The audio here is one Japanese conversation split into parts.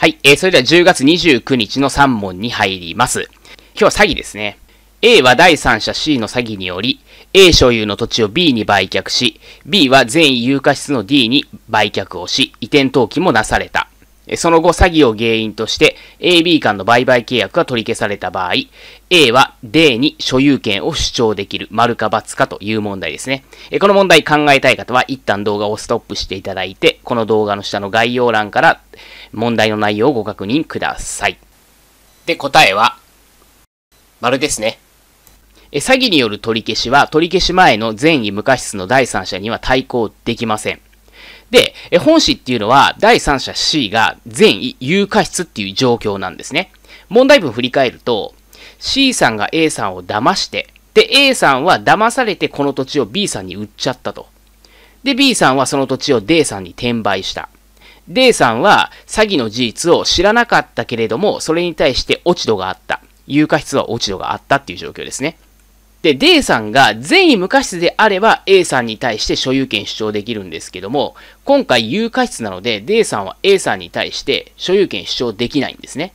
はい、えー、それでは10月29日の3問に入ります。今日は詐欺ですね。A は第三者 C の詐欺により、A 所有の土地を B に売却し、B は全有価室の D に売却をし、移転登記もなされた。その後、詐欺を原因として AB 間の売買契約が取り消された場合、A は D に所有権を主張できる、丸か×かという問題ですね。この問題考えたい方は、一旦動画をストップしていただいて、この動画の下の概要欄から問題の内容をご確認ください。で、答えは、丸ですね。詐欺による取り消しは、取り消し前の善意無過失の第三者には対抗できません。で、本誌っていうのは第三者 C が善意有価質っていう状況なんですね。問題文振り返ると、C さんが A さんを騙して、で、A さんは騙されてこの土地を B さんに売っちゃったと。で、B さんはその土地を D さんに転売した。D さんは詐欺の事実を知らなかったけれども、それに対して落ち度があった。有価質は落ち度があったっていう状況ですね。で、D さんが善意無過失であれば A さんに対して所有権主張できるんですけども、今回有過失なので D さんは A さんに対して所有権主張できないんですね。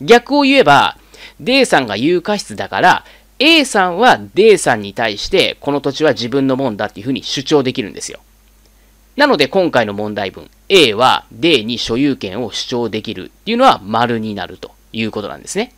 逆を言えば、D さんが有過失だから、A さんは D さんに対してこの土地は自分のもんだっていうふうに主張できるんですよ。なので今回の問題文、A は D に所有権を主張できるっていうのは丸になるということなんですね。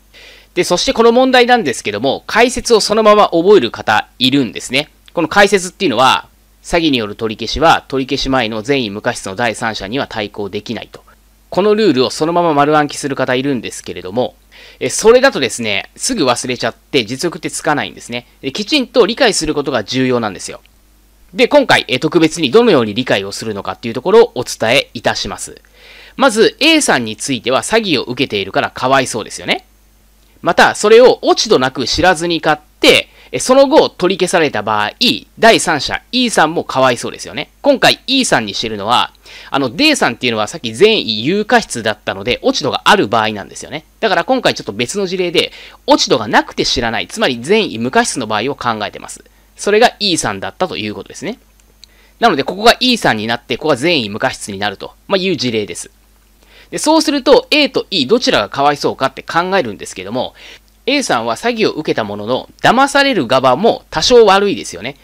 で、そしてこの問題なんですけども、解説をそのまま覚える方いるんですね。この解説っていうのは、詐欺による取り消しは取り消し前の善意無過失の第三者には対抗できないと。このルールをそのまま丸暗記する方いるんですけれども、えそれだとですね、すぐ忘れちゃって実力ってつかないんですねで。きちんと理解することが重要なんですよ。で、今回え特別にどのように理解をするのかっていうところをお伝えいたします。まず A さんについては詐欺を受けているからかわいそうですよね。また、それを落ち度なく知らずに買って、その後取り消された場合、第三者 E さんもかわいそうですよね。今回 E さんにしてるのは、あの D さんっていうのはさっき善意有価質だったので、落ち度がある場合なんですよね。だから今回ちょっと別の事例で、落ち度がなくて知らない、つまり善意無価質の場合を考えてます。それが E さんだったということですね。なので、ここが E さんになって、ここが善意無価質になると、いう事例です。で、そうすると A と E どちらがかわいそうかって考えるんですけども、A さんは詐欺を受けたものの、騙される側も多少悪いですよね。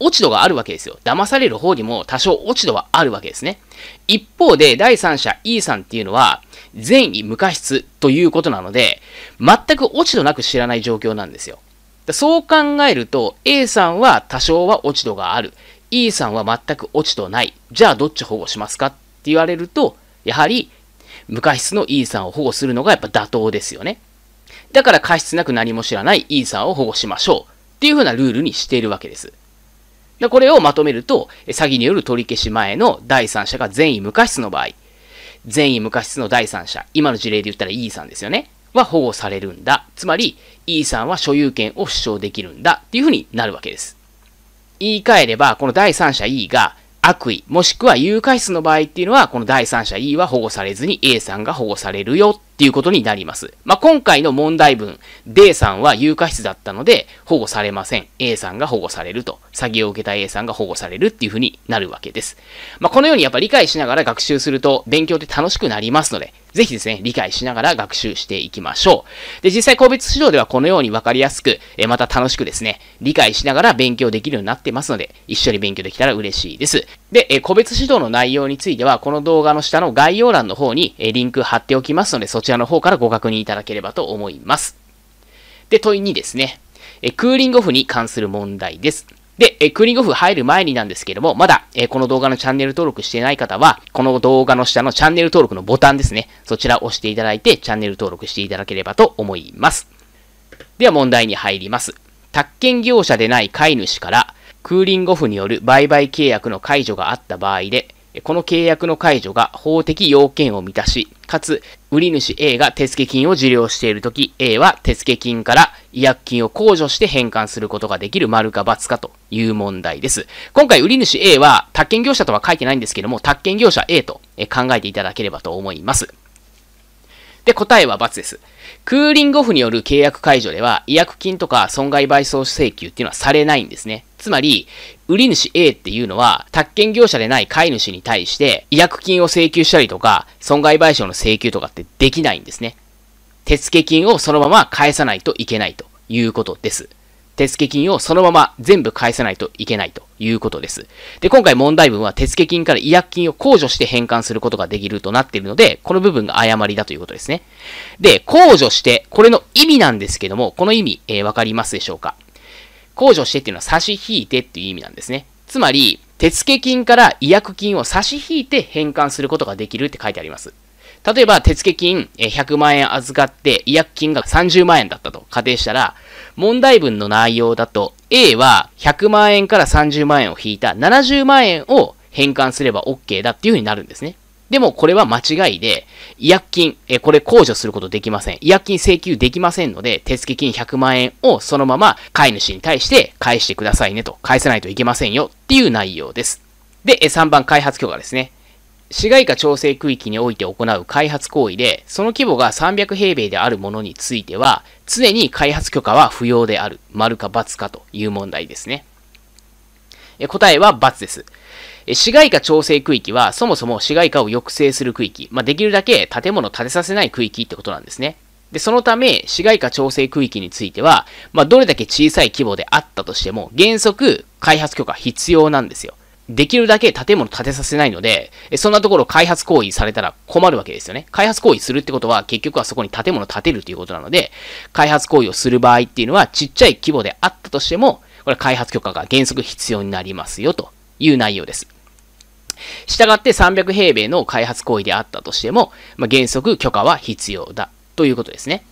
落ち度があるわけですよ。騙される方にも多少落ち度はあるわけですね。一方で、第三者 E さんっていうのは、善意無過失ということなので、全く落ち度なく知らない状況なんですよ。そう考えると、A さんは多少は落ち度がある。E さんは全く落ち度ない。じゃあどっち保護しますかって言われると、やはり無過失の E さんを保護するのがやっぱ妥当ですよね。だから過失なく何も知らない E さんを保護しましょうっていうふうなルールにしているわけです。でこれをまとめると、詐欺による取り消し前の第三者が善意無過失の場合、善意無過失の第三者、今の事例で言ったら E さんですよね、は保護されるんだ。つまり、E さんは所有権を主張できるんだっていうふうになるわけです。言い換えれば、この第三者 E が悪意、もしくは誘拐室の場合っていうのは、この第三者 E は保護されずに A さんが保護されるよっていうことになります。まあ、今回の問題文、D さんは誘拐室だったので、保護されません。A さんが保護されると。詐欺を受けた A さんが保護されるっていう風になるわけです。まあ、このようにやっぱ理解しながら学習すると勉強って楽しくなりますので、ぜひですね、理解しながら学習していきましょう。で、実際個別指導ではこのようにわかりやすく、えまた楽しくですね、理解しながら勉強できるようになってますので、一緒に勉強できたら嬉しいです。で、え個別指導の内容については、この動画の下の概要欄の方に、えリンク貼っておきますので、そちらの方からご確認いただければと思います。で、問い2ですね。えクーリングオフに関する問題です。で、えクーリングオフ入る前になんですけども、まだ、えこの動画のチャンネル登録していない方は、この動画の下のチャンネル登録のボタンですね。そちらを押していただいて、チャンネル登録していただければと思います。では問題に入ります。宅建業者でない飼い主から、クーリングオフによる売買契約の解除があった場合で、この契約の解除が法的要件を満たし、かつ、売主 A が手付金を受領しているとき、A は手付金から違約金を控除して返還することができる丸か×かという問題です。今回、売主 A は、宅建業者とは書いてないんですけども、宅建業者 A と考えていただければと思います。で、答えは×です。クーリングオフによる契約解除では、違約金とか損害賠償請求っていうのはされないんですね。つまり、売り主 A っていうのは、宅建業者でない買い主に対して、違約金を請求したりとか、損害賠償の請求とかってできないんですね。手付金をそのまま返さないといけないということです。手付金をそのまま全部返さないといけないということです。で、今回問題文は手付金から違約金を控除して返還することができるとなっているので、この部分が誤りだということですね。で、控除して、これの意味なんですけども、この意味、えー、わかりますでしょうか控除してっていうのは差し引いてっていう意味なんですね。つまり、手付金から違約金を差し引いて返還することができるって書いてあります。例えば、手付金100万円預かって、違約金が30万円だったと仮定したら、問題文の内容だと、A は100万円から30万円を引いた70万円を返還すれば OK だっていう風になるんですね。でもこれは間違いで、違約金、え、これ控除することできません。違約金請求できませんので、手付金100万円をそのまま飼い主に対して返してくださいねと、返さないといけませんよっていう内容です。で、3番開発許可ですね。市街化調整区域において行う開発行為で、その規模が300平米であるものについては、常に開発許可は不要である。丸か×かという問題ですね。答えは×です。市街化調整区域は、そもそも市街化を抑制する区域、まあ、できるだけ建物を建てさせない区域ってことなんですね。で、そのため、市街化調整区域については、まあ、どれだけ小さい規模であったとしても、原則、開発許可必要なんですよ。できるだけ建物建てさせないので、そんなところ開発行為されたら困るわけですよね。開発行為するってことは結局はそこに建物建てるということなので、開発行為をする場合っていうのはちっちゃい規模であったとしても、これ開発許可が原則必要になりますよという内容です。従って300平米の開発行為であったとしても、まあ、原則許可は必要だということですね。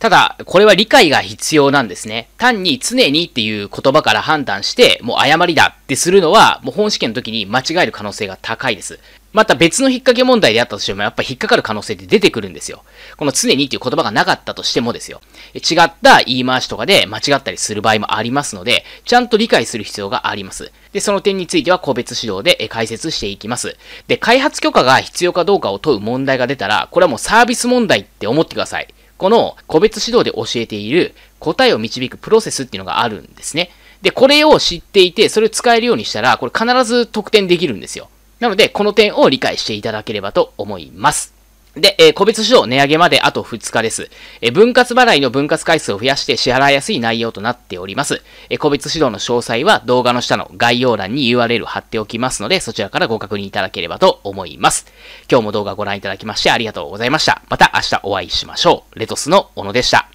ただ、これは理解が必要なんですね。単に常にっていう言葉から判断して、もう誤りだってするのは、もう本試験の時に間違える可能性が高いです。また別の引っ掛け問題であったとしても、やっぱ引っかかる可能性って出てくるんですよ。この常にっていう言葉がなかったとしてもですよ。違った言い回しとかで間違ったりする場合もありますので、ちゃんと理解する必要があります。で、その点については個別指導で解説していきます。で、開発許可が必要かどうかを問う問題が出たら、これはもうサービス問題って思ってください。この個別指導で教えている答えを導くプロセスっていうのがあるんですね。で、これを知っていて、それを使えるようにしたら、これ必ず得点できるんですよ。なので、この点を理解していただければと思います。で、えー、個別指導値上げまであと2日です。えー、分割払いの分割回数を増やして支払いやすい内容となっております。えー、個別指導の詳細は動画の下の概要欄に URL 貼っておきますので、そちらからご確認いただければと思います。今日も動画をご覧いただきましてありがとうございました。また明日お会いしましょう。レトスの小野でした。